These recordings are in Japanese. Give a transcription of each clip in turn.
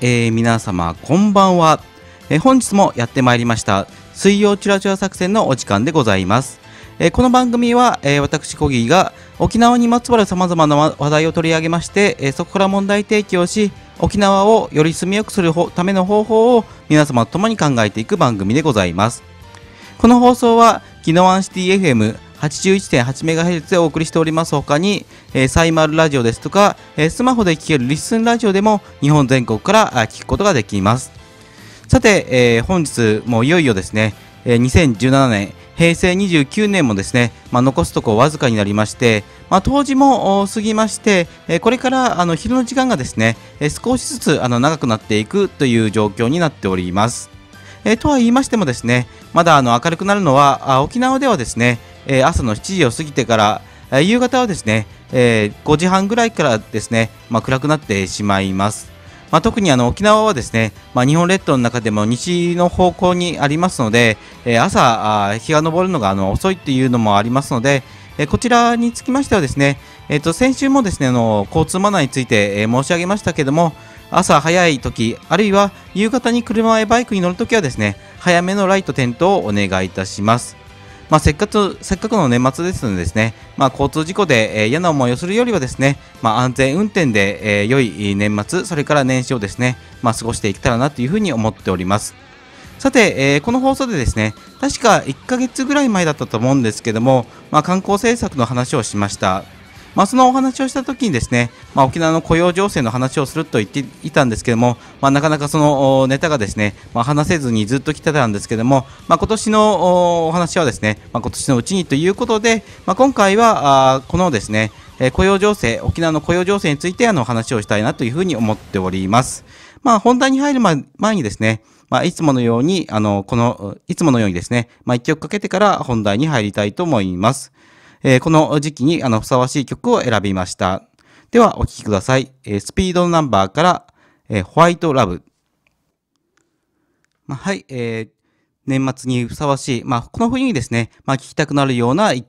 えー、皆様こんばんは、えー、本日もやってまいりました水曜チュラチュラ作戦のお時間でございます、えー、この番組は、え私コギーが沖縄にまつわるさまざまな話題を取り上げまして、えそこから問題提起をし沖縄をより住みよくするための方法を皆様と共に考えていく番組でございますこの放送は宜野湾シティ FM 81.8MHz でお送りしております他に、えー、サイマルラジオですとか、えー、スマホで聴けるリスンラジオでも日本全国から聞くことができますさて、えー、本日もいよいよですね、え2017年平成29年もですね、まあ、残すとこわずかになりまして、まあ、当時も過ぎまして、これからあの昼の時間がですね、少しずつあの長くなっていくという状況になっております。えとは言いましてもですね、まだあの明るくなるのは沖縄ではですね、え朝の7時を過ぎてから、夕方はですね、え5時半ぐらいからですね、まあ、暗くなってしまいます。まあ、特にあの沖縄はですね、まあ、日本列島の中でも西の方向にありますので、えー、朝日が昇るのがあの遅いというのもありますので、えー、こちらにつきましてはですね、えー、と先週もですねあの交通マナーについて、え申し上げましたけども朝早い時あるいは夕方に車やバイクに乗るときはですね早めのライト点灯をお願いいたします。まあ、せっかくせっかくの年末ですのでですね、まあ、交通事故で、えー、嫌な思いをするよりはですね、まあ、安全運転で、えー、良い年末それから年始をですね、まあ、過ごしていけたらなというふうに思っております。さて、えー、この放送でですね、確か1ヶ月ぐらい前だったと思うんですけども、まあ、観光政策の話をしました。まあ、そのお話をした時にですね、まあ、沖縄の雇用情勢の話をすると言っていたんですけども、まあ、なかなかそのネタがですね、まあ、話せずにずっと来てたんですけども、まあ、今年のお話はですね、まあ、今年のうちにということで、まあ、今回はあこのですね、え雇用情勢、沖縄の雇用情勢についてあの話をしたいなというふうに思っております。まあ、本題に入る前にですね、まあ、いつものように、あの、この、いつものようにですね、まあ、一曲かけてから本題に入りたいと思います。えー、この時期に、あの、ふさわしい曲を選びました。ではお聴きください。えー、スピードナンバーから、えー、ホワイトラブ。まあ、はい、えー、年末にふさわしい、まあ、この冬にですね、まあ、聴きたくなるような一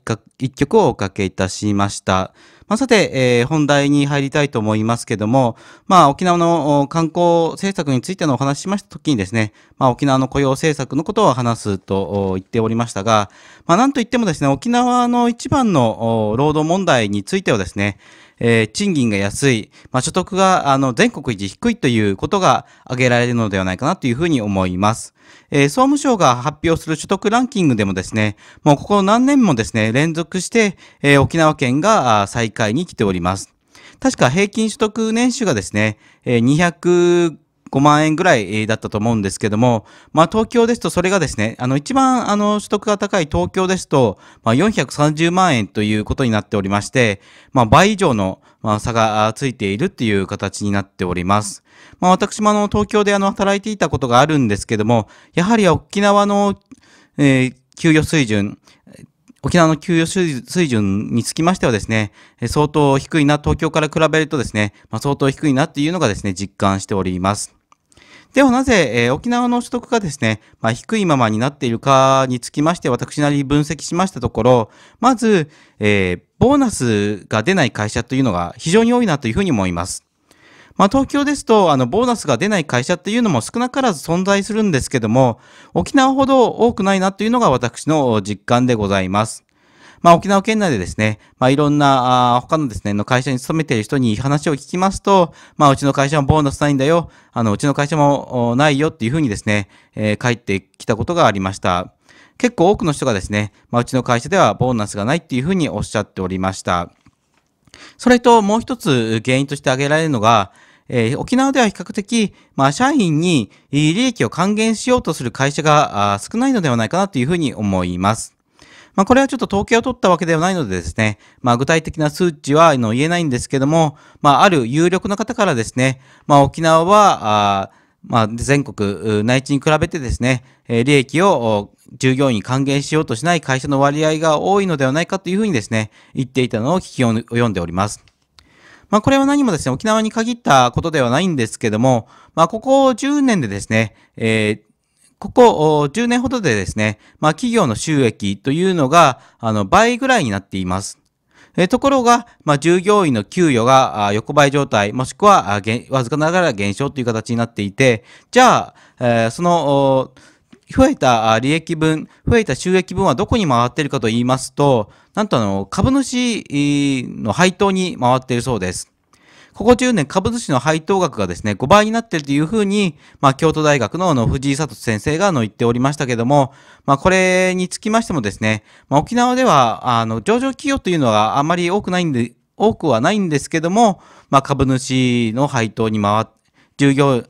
曲をおかけいたしました。まあ、さて、えー、本題に入りたいと思いますけども、まあ、沖縄の観光政策についてのお話ししましたときにですね、まあ、沖縄の雇用政策のことを話すと言っておりましたが、まあ、なんといってもですね、沖縄の一番の労働問題についてはですね、えー、賃金が安い、まあ、所得があの全国一低いということが挙げられるのではないかなというふうに思います。えー、総務省が発表する所得ランキングでもですね、もうここ何年もですね、連続して、えー、沖縄県が最下位に来ております。確か平均所得年収がですね、えー、200 5万円ぐらいだったと思うんですけども、まあ、東京ですとそれがですね、あの一番あの取得が高い東京ですと、まあ、430万円ということになっておりまして、まあ、倍以上の差がついているっていう形になっております。まあ、私もあの東京であの働いていたことがあるんですけども、やはり沖縄の、えー、給与水準、沖縄の給与水準につきましてはですね、相当低いな、東京から比べるとですね、まあ、相当低いなっていうのがですね、実感しております。ではなぜ、えー、沖縄の取得がですね、まあ、低いままになっているかにつきまして私なり分析しましたところ、まず、えー、ボーナスが出ない会社というのが非常に多いなというふうに思います。まあ、東京ですと、あの、ボーナスが出ない会社っていうのも少なからず存在するんですけども、沖縄ほど多くないなというのが私の実感でございます。まあ、沖縄県内でですね、まあ、いろんな、あ他のですね、の会社に勤めている人に話を聞きますと、まあ、うちの会社もボーナスないんだよ、あの、うちの会社もないよっていうふうにですね、えー、帰ってきたことがありました。結構多くの人がですね、まあ、うちの会社ではボーナスがないっていうふうにおっしゃっておりました。それともう一つ原因として挙げられるのが、えー、沖縄では比較的、まあ、社員に利益を還元しようとする会社が少ないのではないかなというふうに思います。まあ、これはちょっと統計を取ったわけではないのでですね、まあ、具体的な数値はの言えないんですけども、まあ、ある有力な方からですね、まあ、沖縄は、あまあ、全国内地に比べてですね、利益を従業員に還元しようとしない会社の割合が多いのではないかというふうにですね、言っていたのを聞きを読んでおります。まあ、これは何もですね、沖縄に限ったことではないんですけども、まあ、ここ10年でですね、えー、ここ10年ほどでですね、まあ、企業の収益というのが、あの、倍ぐらいになっています。えところが、まあ、従業員の給与が横ばい状態、もしくはわずかながら減少という形になっていて、じゃあ、えー、その、増えた利益分、増えた収益分はどこに回っているかと言いますと、なんとあの、株主の配当に回っているそうです。ここ10年株主の配当額がですね、5倍になっているというふうに、まあ、京都大学のの藤井聡先生がの言っておりましたけども、まあ、これにつきましてもですね、まあ、沖縄では、あの、上場企業というのはあまり多くないんで、多くはないんですけども、まあ、株主の配当に回っ、従業、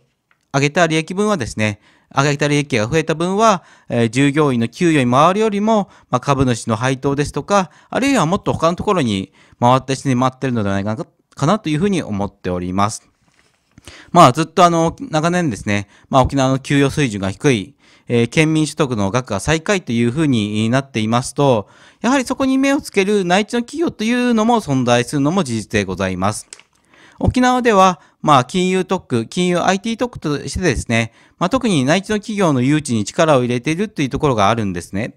上げた利益分はですね、上げた利益が増えた分は、えー、従業員の給与に回るよりも、まあ、株主の配当ですとか、あるいはもっと他のところに回ってしまっているのではないかなかなというふうに思っております。まあ、ずっとあの、長年ですね、まあ、沖縄の給与水準が低い、えー、県民所得の額が最下位というふうになっていますと、やはりそこに目をつける内地の企業というのも存在するのも事実でございます。沖縄では、まあ、金融特区、金融 IT 特区としてですね、まあ、特に内地の企業の誘致に力を入れているというところがあるんですね。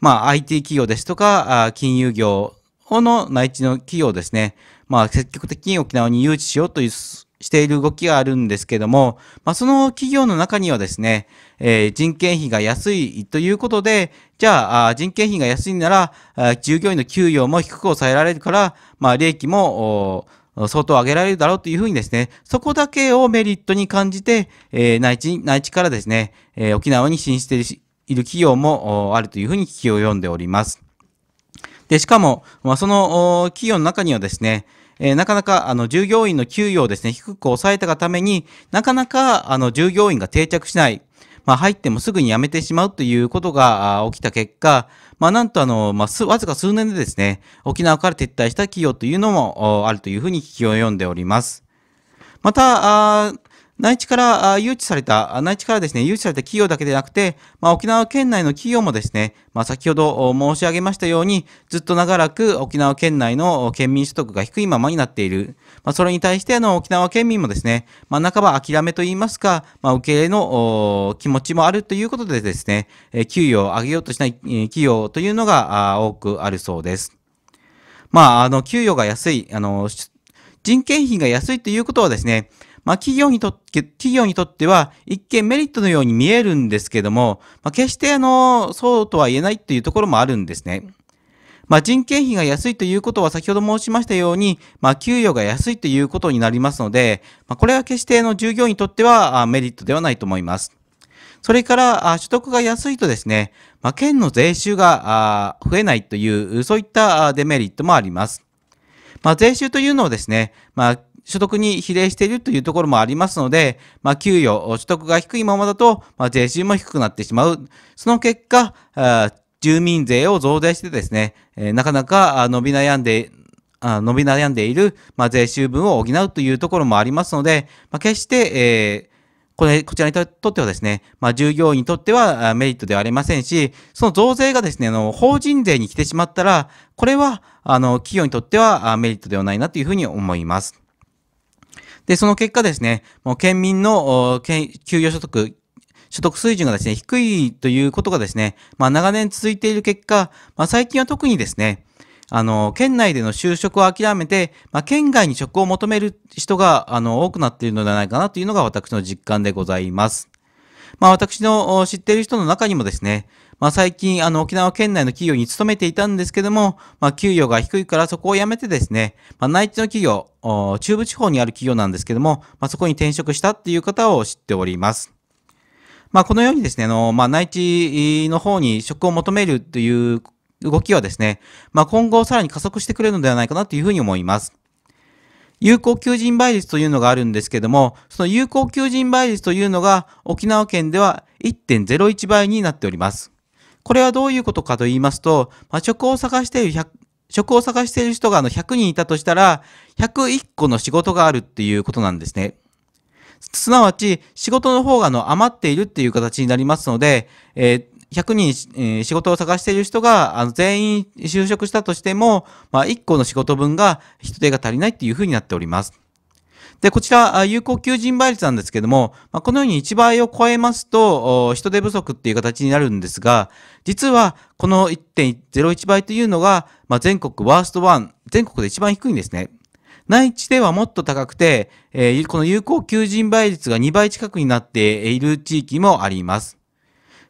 まあ、IT 企業ですとか、金融業、この内地の企業ですね、まあ、積極的に沖縄に誘致しようというしている動きがあるんですけども、まあ、その企業の中にはですね、えー、人件費が安いということで、じゃあ、人件費が安いなら、従業員の給与も低く抑えられるから、まあ、利益も、相当上げられるだろうというふうにですね、そこだけをメリットに感じて、えー、内地、内地からですね、えー、沖縄に進出している企業もあるというふうに聞きを読んでおります。で、しかも、まあ、その企業の中にはですね、えー、なかなかあの従業員の給与をですね、低く抑えたがためになかなかあの従業員が定着しない、まあ、入ってもすぐに辞めてしまうということが起きた結果、まあ、なんとあの、まあ、わずか数年でですね、沖縄から撤退した企業というのもあるというふうに聞き及んでおります。また、内地から誘致された、内地からですね、誘致された企業だけでなくて、まあ、沖縄県内の企業もですね、まあ、先ほど申し上げましたように、ずっと長らく沖縄県内の県民所得が低いままになっている。まあ、それに対しての沖縄県民もですね、まあ、半ば諦めといいますか、まあ、受け入れの気持ちもあるということでですね、給与を上げようとしない企業というのが多くあるそうです。まあ、あの、給与が安い、あの、人件費が安いということはですね、まあ、企業にとって、企業にとっては一見メリットのように見えるんですけども、まあ、決してあの、そうとは言えないというところもあるんですね。まあ、人件費が安いということは先ほど申しましたように、まあ、給与が安いということになりますので、まあ、これは決しての従業員にとってはメリットではないと思います。それから、所得が安いとですね、まあ、県の税収が増えないという、そういったデメリットもあります。まあ、税収というのはですね、まあ、所得に比例しているというところもありますので、まあ、給与、所得が低いままだと、まあ、税収も低くなってしまう。その結果、住民税を増税してですね、えなかなか伸び悩んで、伸び悩んでいる、まあ、税収分を補うというところもありますので、まあ、決して、えーこれ、こちらにとってはですね、まあ、従業員にとってはメリットではありませんし、その増税がですね、あの、法人税に来てしまったら、これは、あの、企業にとってはメリットではないなというふうに思います。で、その結果ですね、もう県民の給与所得、所得水準がですね、低いということがですね、まあ、長年続いている結果、まあ、最近は特にですね、あの、県内での就職を諦めて、まあ、県外に職を求める人が、あの、多くなっているのではないかなというのが私の実感でございます。まあ、私の知っている人の中にもですね、まあ、最近、あの、沖縄県内の企業に勤めていたんですけども、まあ、給与が低いからそこを辞めてですね、まあ、内地の企業、中部地方にある企業なんですけども、まあ、そこに転職したっていう方を知っております。まあ、このようにですね、あの、まあ、内地の方に職を求めるという動きはですね、まあ、今後さらに加速してくれるのではないかなというふうに思います。有効求人倍率というのがあるんですけども、その有効求人倍率というのが沖縄県では1.01倍になっております。これはどういうことかと言いますと、まあ、職を探している100、職を探している人があの100人いたとしたら、101個の仕事があるっていうことなんですね。すなわち、仕事の方があの余っているっていう形になりますので、えー100人、えー、仕事を探している人が、あの、全員就職したとしても、まあ、1個の仕事分が人手が足りないっていうふうになっております。で、こちら、有効求人倍率なんですけども、まあ、このように1倍を超えますと、人手不足っていう形になるんですが、実は、この1.01倍というのが、まあ、全国ワーストワン、全国で一番低いんですね。内地ではもっと高くて、えー、この有効求人倍率が2倍近くになっている地域もあります。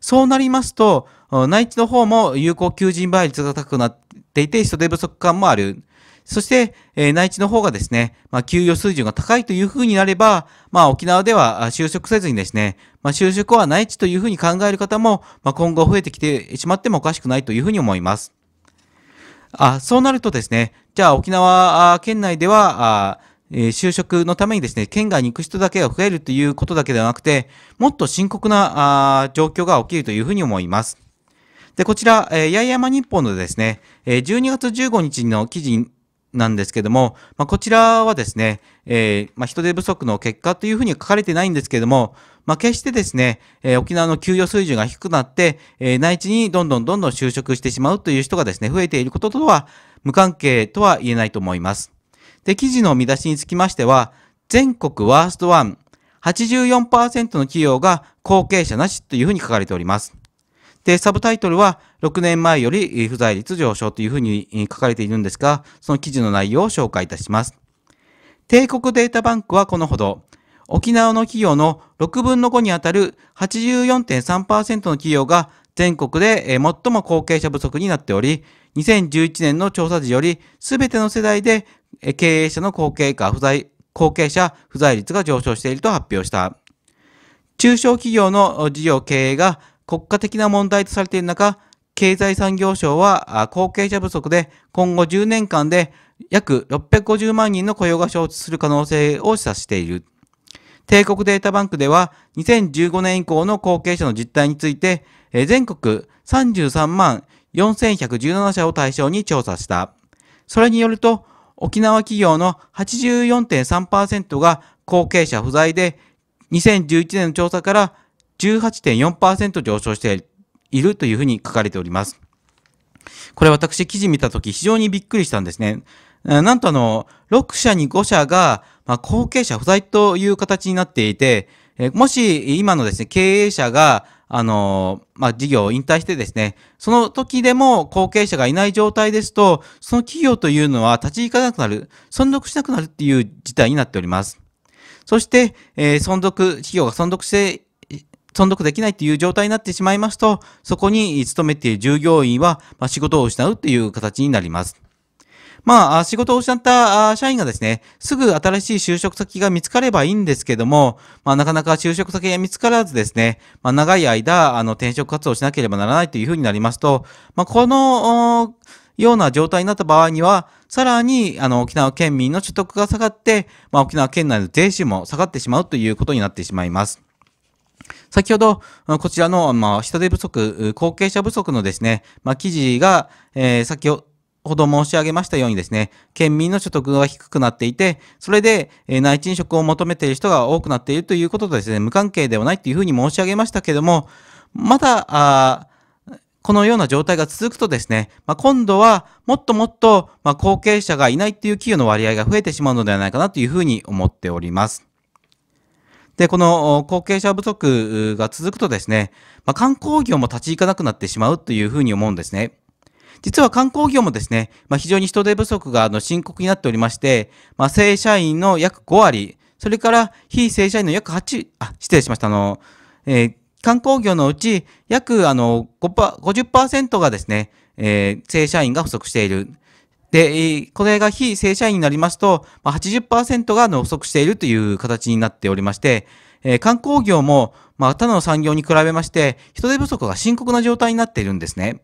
そうなりますと、内地の方も有効求人倍率が高くなっていて、人手不足感もある。そして、えー、内地の方がですね、まあ、給与水準が高いというふうになれば、まあ、沖縄では就職せずにですね、まあ、就職は内地というふうに考える方も、まあ、今後増えてきてしまってもおかしくないというふうに思います。あそうなるとですね、じゃあ沖縄県内では、あえ就職のためにですね、県外に行く人だけが増えるということだけではなくて、もっと深刻なあ状況が起きるというふうに思います。で、こちら、え八重山日報のですね、え12月15日の記事なんですけども、まあ、こちらはですね、えー、まあ、人手不足の結果というふうに書かれてないんですけども、まあ、決してですね、えー、沖縄の給与水準が低くなって、えー、内地にどんどんどんどん就職してしまうという人がですね、増えていることとは無関係とは言えないと思います。で、記事の見出しにつきましては、全国ワーストワン、84%の企業が後継者なしというふうに書かれております。で、サブタイトルは、6年前より不在率上昇というふうに書かれているんですが、その記事の内容を紹介いたします。帝国データバンクはこのほど、沖縄の企業の6分の5にあたる84.3%の企業が全国で最も後継者不足になっており、2011年の調査時より全ての世代で経営者の後継か不在、後継者不在率が上昇していると発表した。中小企業の事業経営が国家的な問題とされている中、経済産業省は後継者不足で今後10年間で約650万人の雇用が消失する可能性を示唆している。帝国データバンクでは2015年以降の後継者の実態について全国33万4117社を対象に調査した。それによると沖縄企業の84.3%が後継者不在で、2011年の調査から18.4%上昇しているというふうに書かれております。これ私記事見たとき非常にびっくりしたんですね。なんとあの、6社に5社が、まあ、後継者不在という形になっていて、もし今のですね、経営者があの、まあ、事業を引退してですね、その時でも後継者がいない状態ですと、その企業というのは立ち行かなくなる、存続しなくなるっていう事態になっております。そして、えー、存続、企業が存続して、存続できないっていう状態になってしまいますと、そこに勤めている従業員は、まあ、仕事を失うっていう形になります。まあ、仕事を失った社員がですね、すぐ新しい就職先が見つかればいいんですけども、まあ、なかなか就職先が見つからずですね、まあ、長い間、あの、転職活動をしなければならないというふうになりますと、まあ、この、ような状態になった場合には、さらに、あの、沖縄県民の所得が下がって、まあ、沖縄県内の税収も下がってしまうということになってしまいます。先ほど、こちらの、まあ、人手不足、後継者不足のですね、まあ、記事が、えー、先ほど、ほど申し上げましたようにですね、県民の所得が低くなっていて、それで内賃職を求めている人が多くなっているということとですね、無関係ではないというふうに申し上げましたけれども、まだ、このような状態が続くとですね、まあ、今度はもっともっと、ま後継者がいないっていう企業の割合が増えてしまうのではないかなというふうに思っております。で、この後継者不足が続くとですね、まあ、観光業も立ち行かなくなってしまうというふうに思うんですね。実は観光業もですね、まあ、非常に人手不足があの深刻になっておりまして、まあ、正社員の約5割、それから非正社員の約8、あ、失礼しました、あの、えー、観光業のうち約あの50%がですね、えー、正社員が不足している。で、これが非正社員になりますと、80%が不足しているという形になっておりまして、えー、観光業も、まあ、他の産業に比べまして、人手不足が深刻な状態になっているんですね。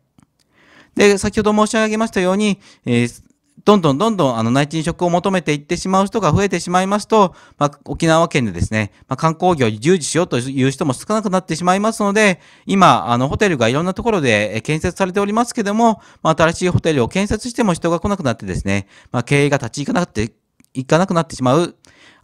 で、先ほど申し上げましたように、えー、どんどんどんどんあの内地飲職を求めていってしまう人が増えてしまいますと、まあ、沖縄県でですね、まあ、観光業に従事しようという人も少なくなってしまいますので、今、あのホテルがいろんなところで建設されておりますけども、まあ、新しいホテルを建設しても人が来なくなってですね、まあ、経営が立ち行かなくて、行かなくなってしまう。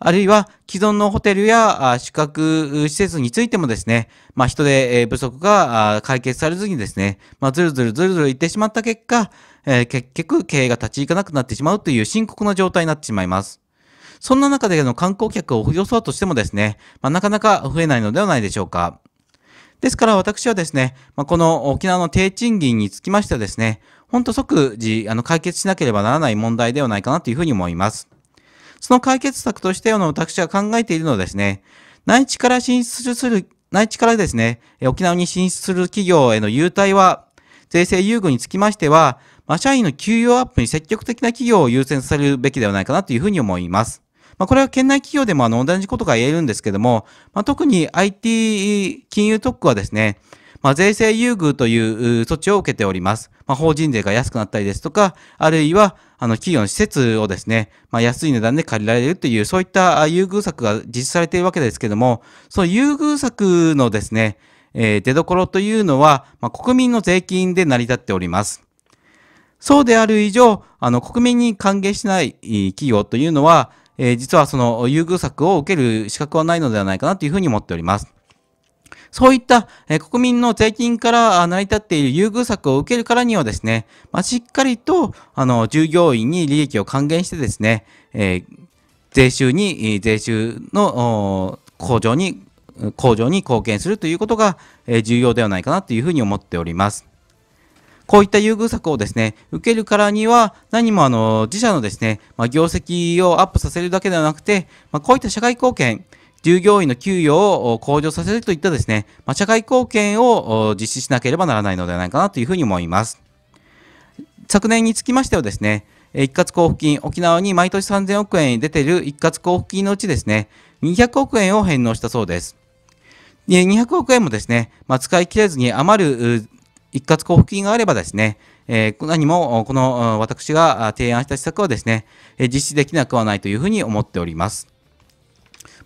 あるいは既存のホテルや宿泊施設についてもですね、まあ、人手不足が解決されずにですね、まあ、ずるずるずるずるいってしまった結果、えー、結局経営が立ち行かなくなってしまうという深刻な状態になってしまいます。そんな中での観光客を増やそうとしてもですね、まあ、なかなか増えないのではないでしょうか。ですから私はですね、まあ、この沖縄の低賃金につきましてはですね、ほんと即時あの解決しなければならない問題ではないかなというふうに思います。その解決策としてあの私は考えているのはですね、内地から進出する、内地からですね、沖縄に進出する企業への優待は、税制優遇につきましては、まあ、社員の給与アップに積極的な企業を優先されるべきではないかなというふうに思います。まあ、これは県内企業でもあの同じことが言えるんですけども、まあ、特に IT 金融特区はですね、まあ、税制優遇という措置を受けております。まあ、法人税が安くなったりですとか、あるいはあの、企業の施設をですね、まあ、安い値段で借りられるという、そういった優遇策が実施されているわけですけども、その優遇策のですね、えー、出所というのは、まあ、国民の税金で成り立っております。そうである以上、あの、国民に歓迎しない企業というのは、えー、実はその優遇策を受ける資格はないのではないかなというふうに思っております。そういった、え国民の税金から成り立っている優遇策を受けるからにはですね、まあ、しっかりと、あの、従業員に利益を還元してですね、えー、税収に、税収の向上に、向上に貢献するということが、え重要ではないかなというふうに思っております。こういった優遇策をですね、受けるからには、何もあの、自社のですね、まあ、業績をアップさせるだけではなくて、まあ、こういった社会貢献、従業員の給与を向上させるといったですね、まあ、社会貢献を実施しなければならないのではないかなというふうに思います。昨年につきましてはですね、一括交付金、沖縄に毎年3000億円出ている一括交付金のうちですね、200億円を返納したそうです。200億円もですね、まあ、使い切れずに余る一括交付金があればですね、えー、何もこの私が提案した施策はですね、実施できなくはないというふうに思っております。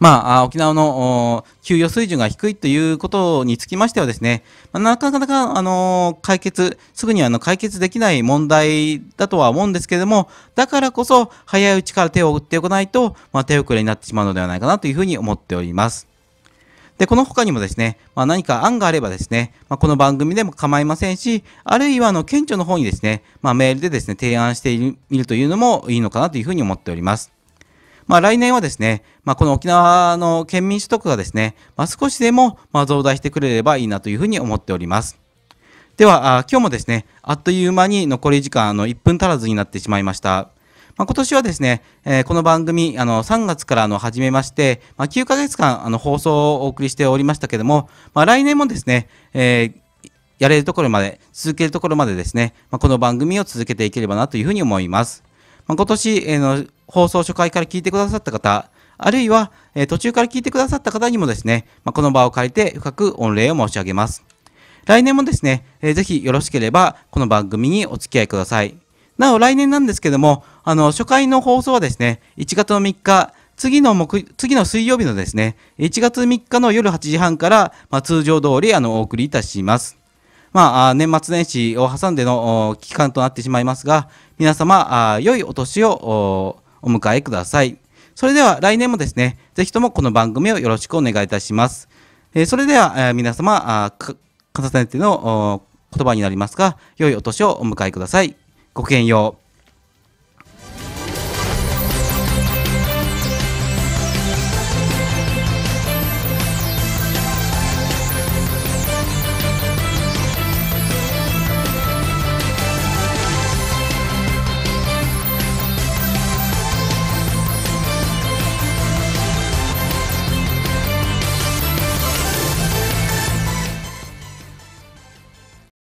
まあ、沖縄の給与水準が低いということにつきましてはですね、まあ、なかなか、あの、解決、すぐにあの解決できない問題だとは思うんですけれども、だからこそ早いうちから手を打っておかないと、まあ、手遅れになってしまうのではないかなというふうに思っております。で、この他にもですね、まあ、何か案があればですね、まあ、この番組でも構いませんし、あるいはあの、県庁の方にですね、まあ、メールでですね、提案してみるというのもいいのかなというふうに思っております。まあ、来年はですね、まあ、この沖縄の県民取得がですね、まあ、少しでもま増大してくれればいいなというふうに思っております。では、今日もですね、あっという間に残り時間の1分足らずになってしまいました。まあ、今年はですね、えー、この番組、あの、3月からの始めまして、まあ、9ヶ月間、あの、放送をお送りしておりましたけども、まあ、来年もですね、えー、やれるところまで、続けるところまでですね、まこの番組を続けていければなというふうに思います。ま今年、えー、の放送初回から聞いてくださった方、あるいは、え途中から聞いてくださった方にもですね、まこの場を借りて深く御礼を申し上げます。来年もですね、えー、ぜひよろしければ、この番組にお付き合いください。なお、来年なんですけども、あの、初回の放送はですね、1月の3日、次の木、次の水曜日のですね、1月3日の夜8時半から、まあ、通常通り、あの、お送りいたします。まあ、年末年始を挟んでの期間となってしまいますが、皆様、良いお年を、お迎えください。それでは来年もですね、ぜひともこの番組をよろしくお願いいたします。えそれでは、え皆様、重ねての言葉になりますが、良いお年をお迎えください。ごきげんよう。